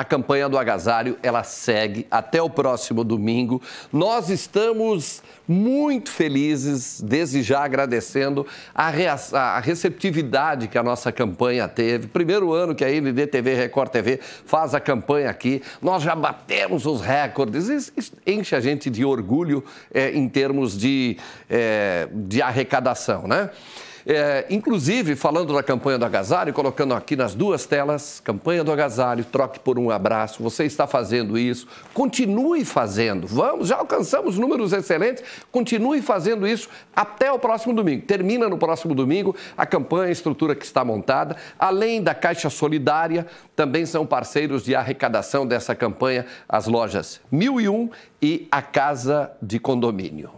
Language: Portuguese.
A campanha do agasalho, ela segue até o próximo domingo. Nós estamos muito felizes, desde já agradecendo a, a receptividade que a nossa campanha teve. Primeiro ano que a NDTV Record TV faz a campanha aqui. Nós já batemos os recordes. Isso enche a gente de orgulho é, em termos de, é, de arrecadação, né? É, inclusive, falando da campanha do agasalho, colocando aqui nas duas telas, campanha do agasalho, troque por um abraço, você está fazendo isso, continue fazendo, vamos, já alcançamos números excelentes, continue fazendo isso até o próximo domingo. Termina no próximo domingo a campanha, a estrutura que está montada, além da Caixa Solidária, também são parceiros de arrecadação dessa campanha as lojas 1001 e a Casa de Condomínio.